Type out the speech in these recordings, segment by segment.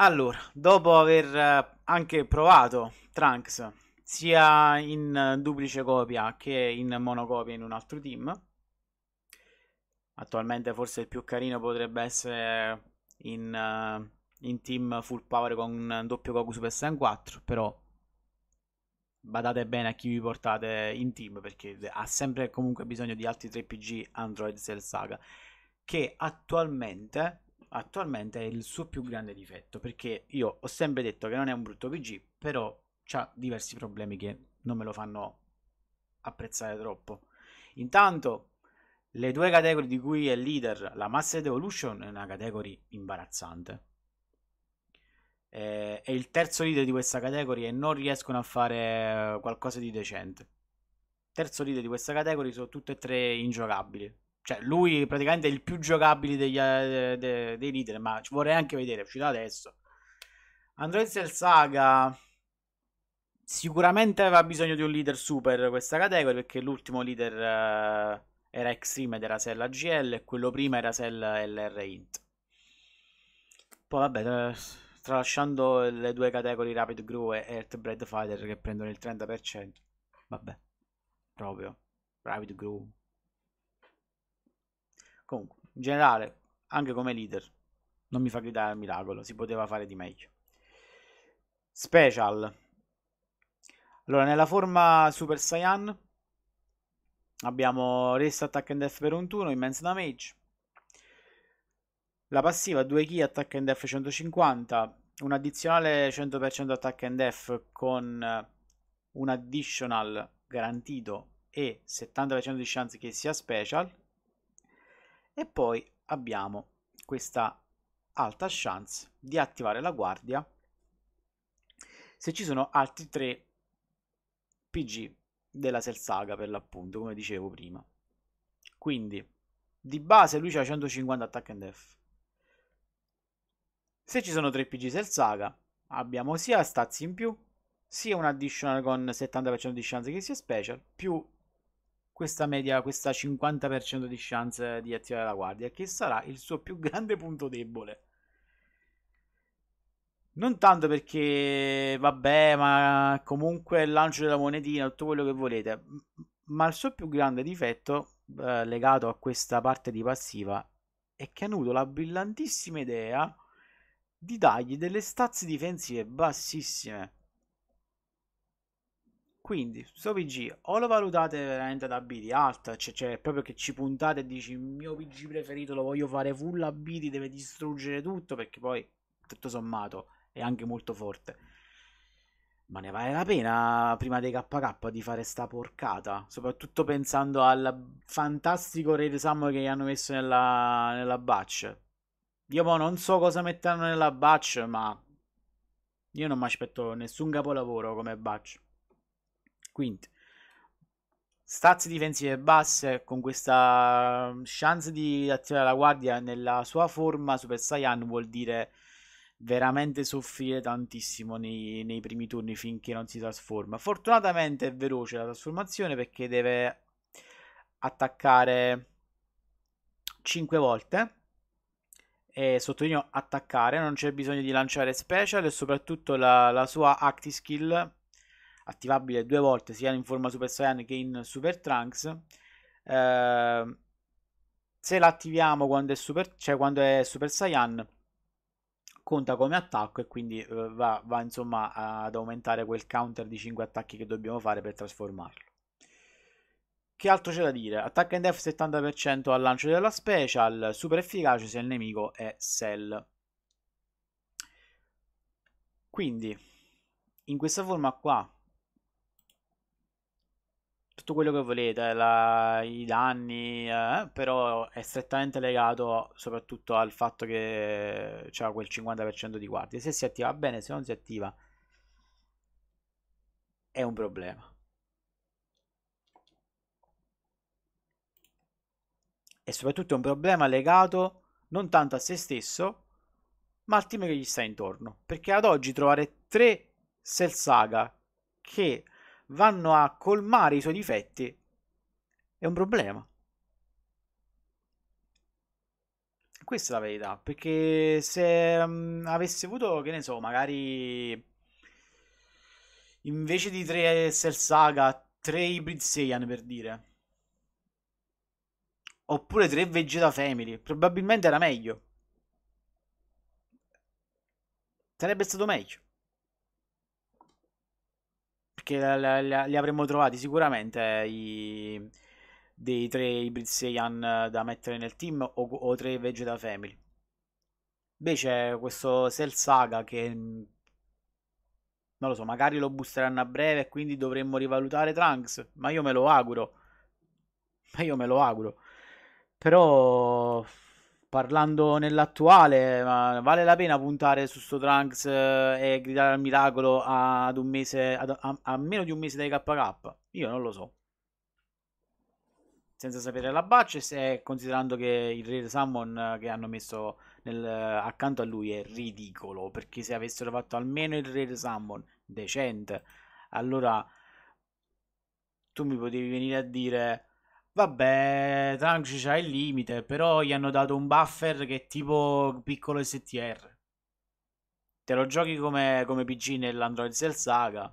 Allora, dopo aver eh, anche provato Trunks sia in duplice copia che in monocopia in un altro team, attualmente forse il più carino potrebbe essere in, eh, in team full power con un doppio Goku Super Saiyan 4, però badate bene a chi vi portate in team perché ha sempre comunque bisogno di altri 3 PG Android Cell Saga che attualmente attualmente è il suo più grande difetto, perché io ho sempre detto che non è un brutto PG, però ha diversi problemi che non me lo fanno apprezzare troppo. Intanto le due categorie di cui è leader, la Master Evolution è una categoria imbarazzante. È il terzo leader di questa categoria e non riescono a fare qualcosa di decente. Terzo leader di questa categoria sono tutte e tre ingiocabili cioè, lui praticamente è il più giocabile degli, de, eh, de, dei leader, ma ci vorrei anche vedere, è uscito adesso. Android Cell Saga sicuramente aveva bisogno di un leader super questa categoria, perché l'ultimo leader eh, era Extreme ed era Cell AGL e quello prima era Cell LR Int. Poi vabbè, tralasciando le due categorie Rapid Gru e Earthbred Fighter che prendono il 30%, vabbè, proprio Rapid Gru Comunque, in generale, anche come leader, non mi fa gridare al miracolo, si poteva fare di meglio. Special. Allora, nella forma Super Saiyan abbiamo Rest Attack and Death per un turno, Immense Damage. La passiva 2 key Attack and Death 150, un addizionale 100% Attack and Death con eh, un additional garantito e 70% di chance che sia special e poi abbiamo questa alta chance di attivare la guardia se ci sono altri 3 PG della Selsaga per l'appunto, come dicevo prima. Quindi, di base lui ha 150 attack and def. Se ci sono 3 PG Selsaga, abbiamo sia stazzi in più, sia un additional con 70% di chance che sia special, più questa media, questa 50% di chance di attivare la guardia, che sarà il suo più grande punto debole. Non tanto perché, vabbè, ma comunque il lancio della monetina, tutto quello che volete, ma il suo più grande difetto eh, legato a questa parte di passiva è che ha avuto la brillantissima idea di dargli delle stazze difensive bassissime. Quindi, sto PG o lo valutate veramente da BD alta, cioè, cioè, proprio che ci puntate e dici il mio PG preferito lo voglio fare full a B, deve distruggere tutto perché poi tutto sommato è anche molto forte. Ma ne vale la pena prima dei KK di fare sta porcata, soprattutto pensando al fantastico Raid Sum che gli hanno messo nella, nella batch. Io poi non so cosa metteranno nella batch, ma io non mi aspetto nessun capolavoro come batch. Quindi, stazze difensive basse con questa mm, chance di azione alla guardia nella sua forma Super Saiyan vuol dire veramente soffrire tantissimo nei, nei primi turni finché non si trasforma. Fortunatamente è veloce la trasformazione perché deve attaccare 5 volte. E sottolineo attaccare, non c'è bisogno di lanciare special e soprattutto la, la sua acti skill attivabile due volte sia in forma Super Saiyan che in Super Trunks. Eh, se l'attiviamo quando è Super, cioè quando è super Saiyan conta come attacco e quindi eh, va, va insomma ad aumentare quel counter di 5 attacchi che dobbiamo fare per trasformarlo. Che altro c'è da dire? Attacca in def 70% al lancio della special, super efficace se il nemico è Cell. Quindi, in questa forma qua tutto quello che volete, la, i danni, eh, però è strettamente legato soprattutto al fatto che c'ha quel 50% di guardie. Se si attiva bene, se non si attiva è un problema. E soprattutto è un problema legato non tanto a se stesso, ma al team che gli sta intorno. Perché ad oggi trovare tre Saga che vanno a colmare i suoi difetti, è un problema. Questa è la verità, perché se um, avessi avuto, che ne so, magari invece di tre Ser Saga, tre Hybrid Saiyan per dire, oppure tre Vegeta Family, probabilmente era meglio. Sarebbe stato meglio perché la, la, li avremmo trovati sicuramente eh, i, dei tre Hybrid Saiyan eh, da mettere nel team o, o tre Vegeta Family. Invece questo Cell Saga che mm, non lo so, magari lo boosteranno a breve e quindi dovremmo rivalutare Trunks, ma io me lo auguro. Ma io me lo auguro. Però parlando nell'attuale, ma vale la pena puntare su sto Trunks eh, e gridare al miracolo ad un mese, ad, a, a, meno di un mese dai KK? Io non lo so. Senza sapere la baccia e considerando che il Red Summon eh, che hanno messo nel, accanto a lui è ridicolo, perché se avessero fatto almeno il Red Summon decente, allora tu mi potevi venire a dire Vabbè, Trunks c'ha il limite, però gli hanno dato un buffer che è tipo piccolo STR. Te lo giochi come, come PG nell'Android Cell Saga,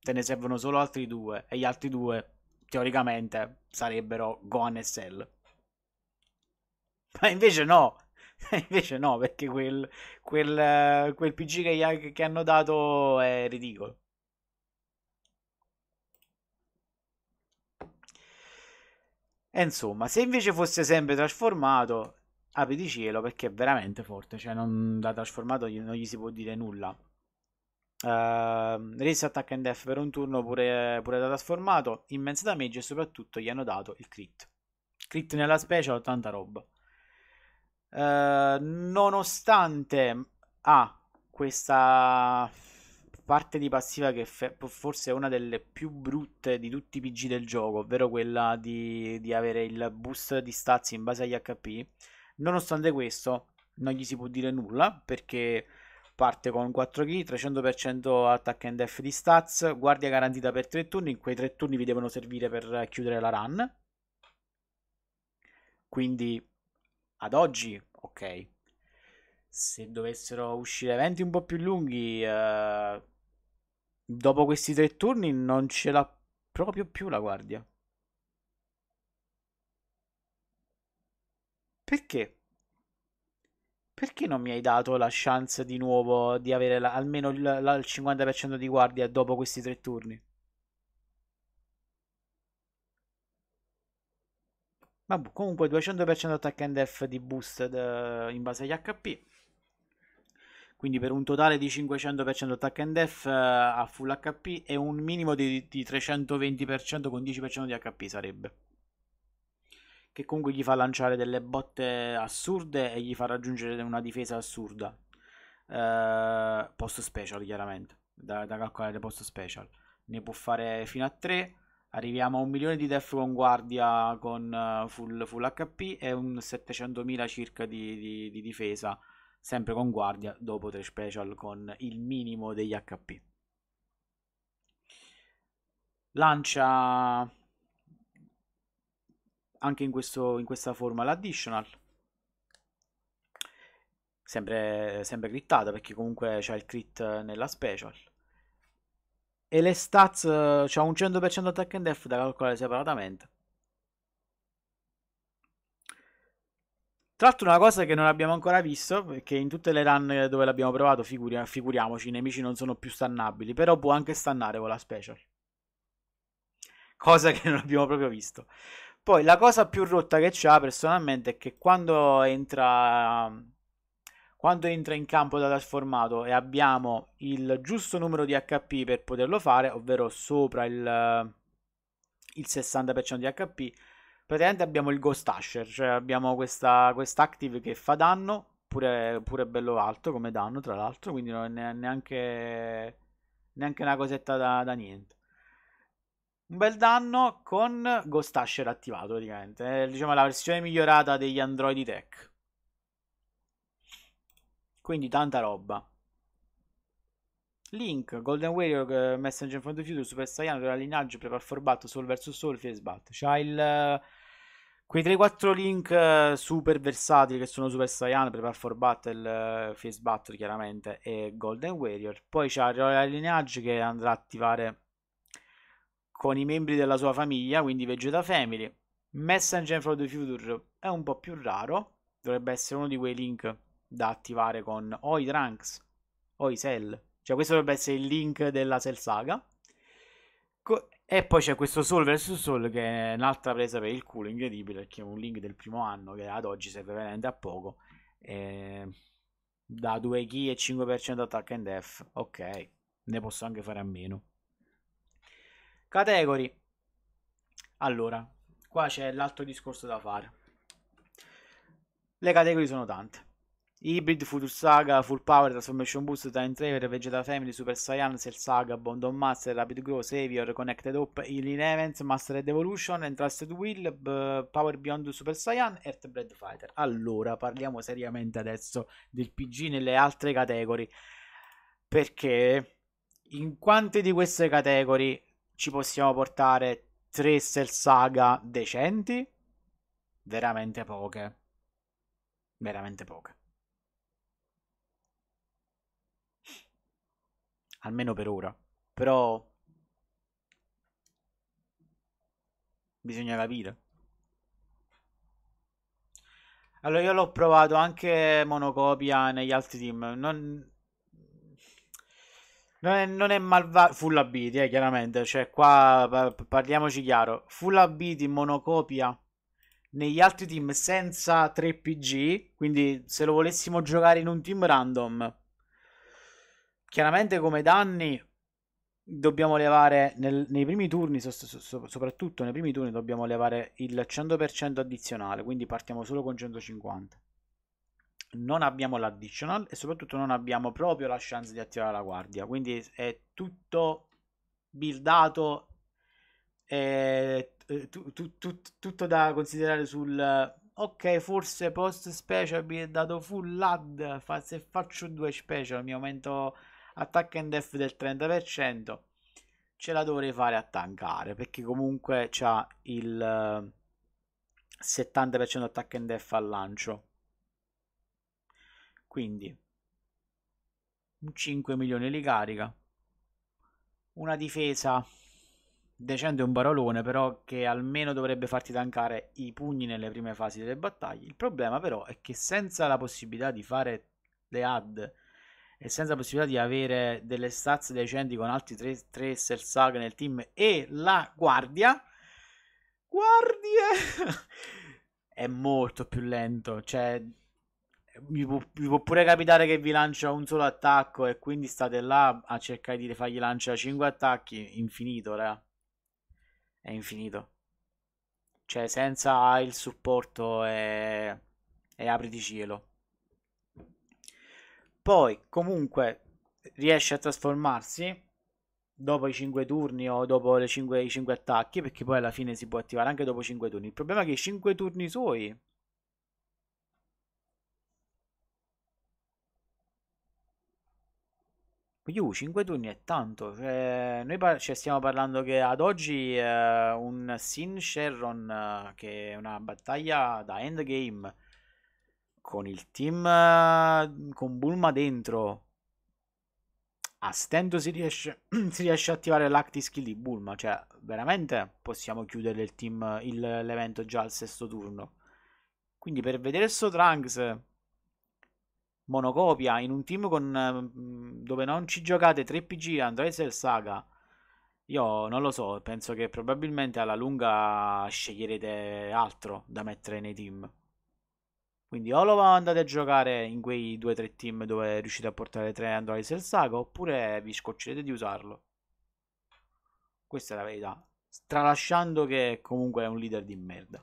te ne servono solo altri due, e gli altri due, teoricamente, sarebbero Gohan e Cell. Ma invece no, invece no, perché quel, quel, quel PG che, gli, che hanno dato è ridicolo. E insomma, se invece fosse sempre trasformato, apri di cielo perché è veramente forte, cioè non, da trasformato non gli si può dire nulla. Uh, ehm, Race Attack and Death per un turno pure, pure da trasformato, immenso damage e soprattutto gli hanno dato il crit. Crit nella special, tanta roba. Uh, nonostante ha ah, questa parte di passiva che fe- forse è una delle più brutte di tutti i PG del gioco, ovvero quella di, di avere il boost di stats in base agli HP. Nonostante questo, non gli si può dire nulla perché parte con 4 key, 300% attack and def di stats, guardia garantita per 3 turni, in quei 3 turni vi devono servire per chiudere la run. Quindi ad oggi, ok. Se dovessero uscire eventi un po' più lunghi, eh, dopo questi tre turni non ce l'ha proprio più la guardia. Perché? Perché non mi hai dato la chance di nuovo di avere la, almeno il, la, il 50% di guardia dopo questi tre turni? Vabbè, comunque 200% attack and death di boosted eh, in base agli HP quindi per un totale di 500% attack and def eh, a full HP e un minimo di, di 320% con 10% di HP sarebbe che comunque gli fa lanciare delle botte assurde e gli fa raggiungere una difesa assurda. Eh, post special, chiaramente, da, da, calcolare post special. Ne può fare fino a 3. Arriviamo a un milione di def con guardia con eh, full, full HP e un 700.000 circa di, di, di difesa sempre con guardia dopo 3 special con il minimo degli HP. Lancia anche in, questo, in questa forma l'additional. Sempre, sempre crittata perché comunque c'è il crit nella special. E le stats, c'è un 100% attack and death da calcolare separatamente. Tra l'altro una cosa che non abbiamo ancora visto, perché in tutte le run dove l'abbiamo provato, figuri- figuriamoci, i nemici non sono più stannabili, però può anche stannare con la special. Cosa che non abbiamo proprio visto. Poi la cosa più rotta che c'ha personalmente è che quando entra quando entra in campo da trasformato e abbiamo il giusto numero di HP per poterlo fare, ovvero sopra il, il 60% di HP, praticamente abbiamo il Ghost Asher, cioè abbiamo questa quest'active che fa danno, pure, pure, bello alto come danno tra l'altro, quindi non è neanche, neanche una cosetta da, da niente. Un bel danno con Ghost Asher attivato praticamente, è, diciamo la versione migliorata degli Android Tech. Quindi tanta roba. Link, Golden Warrior, eh, Messenger from the Future, Super Saiyan, Dual Lineage, Prepare for Battle, Soul vs Soul, Fierce Battle. C'ha il Quei 3-4 link eh, super versatili che sono Super Saiyan, Prepare for Battle, eh, Face Battle chiaramente e Golden Warrior. Poi c'è Royal Lineage che andrà a attivare con i membri della sua famiglia, quindi Vegeta Family. Messenger for the Future è un po' più raro, dovrebbe essere uno di quei link da attivare con o i Trunks o i Cell. Cioè questo dovrebbe essere il link della Cell Saga. E poi c'è questo Soul vs Soul che è un'altra presa per il culo incredibile perché è un link del primo anno che ad oggi serve veramente a poco. E... Da 2 key e 5% attack and def. Ok, ne posso anche fare a meno. Category. Allora, qua c'è l'altro discorso da fare. Le categorie sono tante. Hybrid, Future Saga, Full Power, Transformation Boost, Time Traver, Vegeta Family, Super Saiyan, Cell Saga, Bondon Master, Rapid Grow, Savior, Connected Up, Healing Events, Mastered Evolution, Entrusted Will, B- Power Beyond Super Saiyan, Earthbred Fighter. Allora, parliamo seriamente adesso del PG nelle altre categorie. Perché in quante di queste categorie ci possiamo portare tre Cell Saga decenti? Veramente poche. Veramente poche almeno per ora. Però bisogna capire. Allora io l'ho provato anche monocopia negli altri team, non, non è, non è malvagio. Full abiti, eh, chiaramente. Cioè, qua parliamoci chiaro. Full abiti monocopia negli altri team senza 3 PG. Quindi, se lo volessimo giocare in un team random, chiaramente come danni dobbiamo levare nel, nei primi turni, so, so, soprattutto nei primi turni dobbiamo levare il 100% addizionale, quindi partiamo solo con 150. Non abbiamo l'additional e soprattutto non abbiamo proprio la chance di attivare la guardia, quindi è tutto buildato, è eh, tu, tu, tu, tutto da considerare sul... Ok, forse post special buildato full add, fa, se faccio due special mi aumento attack and def del 30%, ce la dovrei fare a tankare perché comunque c'ha il 70% eh, attack and def al lancio. Quindi 5 milioni di carica. Una difesa decente un barolone, però che almeno dovrebbe farti tankare i pugni nelle prime fasi delle battaglie. Il problema però è che senza la possibilità di fare le add e senza possibilità di avere delle stats decenti con altri 3 tre Sersag nel team e la guardia guardie è molto più lento cioè vi può, vi può, pure capitare che vi lancia un solo attacco e quindi state là a cercare di fargli lanciare 5 attacchi infinito raga. è infinito cioè senza il supporto è, è apriti cielo poi comunque riesce a trasformarsi dopo i 5 turni o dopo 5, i 5 attacchi, perché poi alla fine si può attivare anche dopo 5 turni. Il problema è che i 5 turni suoi Più 5 turni è tanto. Cioè, noi par- cioè stiamo parlando che ad oggi eh, un Sin Sherron, eh, che è una battaglia da endgame, con il team con Bulma dentro a stento si riesce, si riesce a attivare l'acti skill di Bulma cioè veramente possiamo chiudere il team il, l'evento già al sesto turno quindi per vedere sto Trunks monocopia in un team con, mm, dove non ci giocate 3 PG Android e Saga io non lo so penso che probabilmente alla lunga sceglierete altro da mettere nei team quindi o lo andate a giocare in quei 2-3 team dove riuscite a portare 3 Android e sago, oppure vi scoccerete di usarlo. Questa è la verità. Stralasciando che comunque è un leader di merda.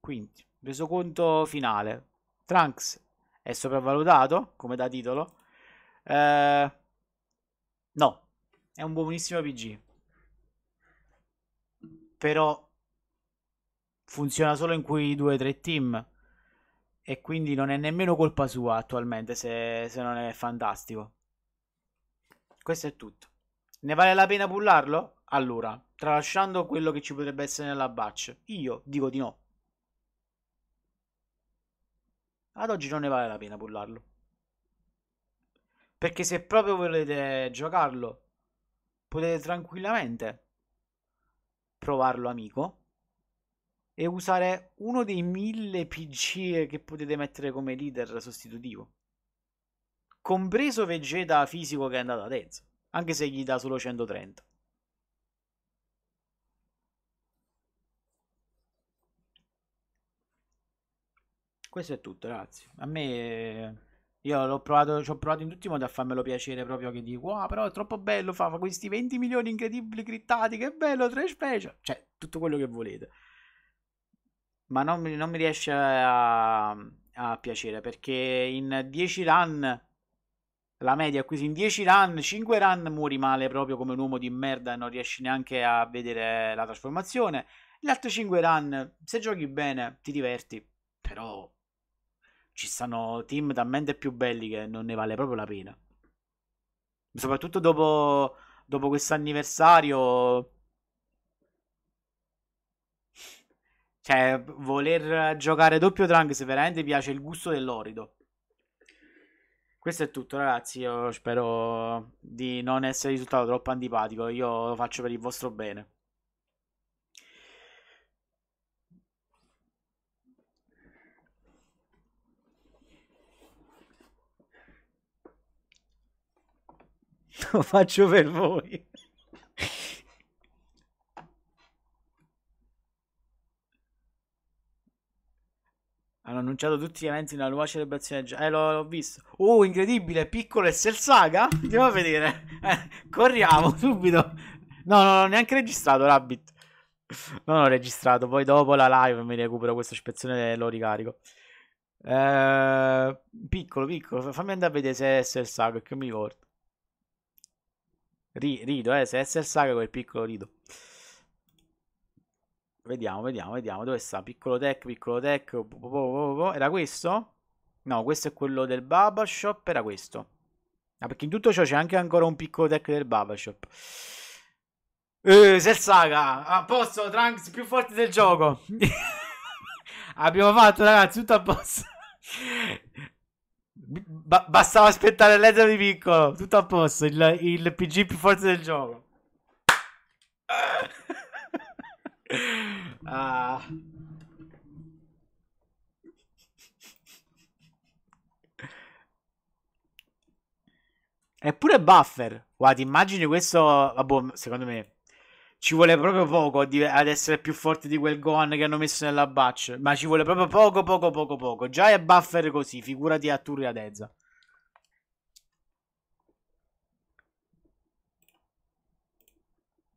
Quindi, resoconto finale. Trunks è sopravvalutato come da titolo. Eh, no, è un buonissimo PG. Però funziona solo in quei due o tre team e quindi non è nemmeno colpa sua attualmente se, se non è fantastico. Questo è tutto. Ne vale la pena pullarlo? Allora, tralasciando quello che ci potrebbe essere nella batch, io dico di no. Ad oggi non ne vale la pena pullarlo. Perché se proprio volete giocarlo, potete tranquillamente provarlo amico e usare uno dei mille PG che potete mettere come leader sostitutivo. Compreso Vegeta fisico che è andato ad Enzo, anche se gli dà solo 130. Questo è tutto, ragazzi. A me... Io l'ho provato, ci ho provato in tutti i modi a farmelo piacere proprio che dico, wow, però è troppo bello, fa, fa questi 20 milioni incredibili crittati, che bello, tre special, cioè tutto quello che volete ma non, non mi riesce a, a, piacere perché in 10 run la media qui in 10 run 5 run muori male proprio come un uomo di merda e non riesci neanche a vedere la trasformazione le altre 5 run se giochi bene ti diverti però ci stanno team talmente più belli che non ne vale proprio la pena soprattutto dopo dopo questo anniversario Cioè, voler giocare doppio trunk se veramente piace il gusto dell'orido. Questo è tutto, ragazzi. Io spero di non essere risultato troppo antipatico. Io lo faccio per il vostro bene. Lo faccio per voi. Hanno annunciato tutti gli eventi nella nuova celebrazione. Eh, l'ho, l'ho visto. Oh, incredibile, piccolo e Saga. Andiamo a vedere. Eh, corriamo subito. No, non ho neanche registrato Rabbit. Non ho registrato. Poi dopo la live mi recupero questa spezzone e lo ricarico. Eh, piccolo, piccolo. Fammi andare a vedere se è Cell Saga, che mi ricordo. rido, eh. Se è Cell Saga, quel piccolo rido. Vediamo, vediamo, vediamo. Dove sta? Piccolo tech, piccolo tech. Era questo? No, questo è quello del Babashop. Era questo. Ah, perché in tutto ciò c'è anche ancora un piccolo tech del Babashop. Sel eh, Saga, a posto, Trunks più forte del gioco. Abbiamo fatto, ragazzi, tutto a posto. ba bastava aspettare l'etero di piccolo. Tutto a posto, il, il PG più forte del gioco. Ah ah. Eppure buffer. Guarda, immagini questo. Vabbè, secondo me. Ci vuole proprio poco ad essere più forte di quel Gohan che hanno messo nella batch. Ma ci vuole proprio poco, poco, poco, poco. Già è buffer così. Figurati a Turri ad Ezza.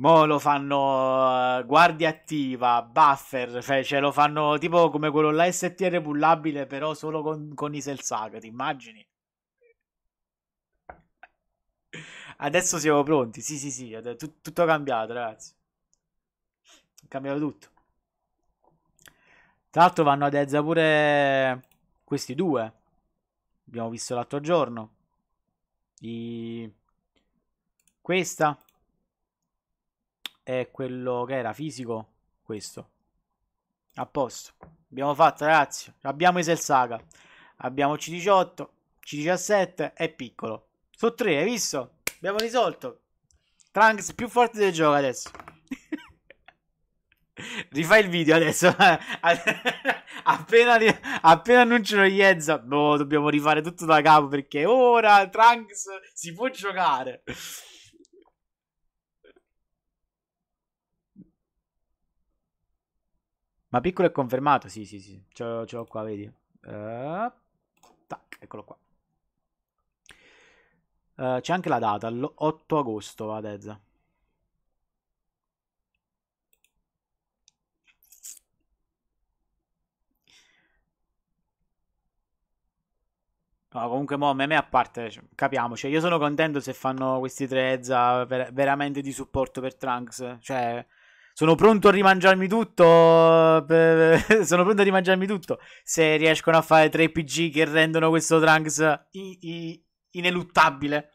Mo lo fanno eh, guardia attiva, buffer, cioè, cioè, lo fanno tipo come quello là STR pullabile, però solo con, con i self ti immagini? Adesso siamo pronti, sì sì sì, tut- tutto cambiato ragazzi. cambiato tutto. Tra l'altro vanno ad Ezza pure questi due. Abbiamo visto l'altro giorno. I... Questa è quello che era fisico, questo. A posto. Abbiamo fatto, ragazzi. Abbiamo i Saga. Abbiamo C18, C17 è piccolo. Su 3, hai visto? Abbiamo risolto. Trunks più forte del gioco adesso. Rifai il video adesso. appena, appena annunciano gli Ezza, boh, dobbiamo rifare tutto da capo perché ora Trunks si può giocare. Ma piccolo è confermato, sì, sì, sì. Ce l'ho qua, vedi. Uh, tac, eccolo qua. Uh, c'è anche la data, l'8 agosto ad Ezza. No, comunque, mo, me a parte, cioè, capiamoci. Cioè, io sono contento se fanno questi tre Ezza ver veramente di supporto per Trunks. Cioè, sono pronto a rimangiarmi tutto. Sono pronto a rimangiarmi tutto. Se riescono a fare 3 PG che rendono questo Trunks ineluttabile.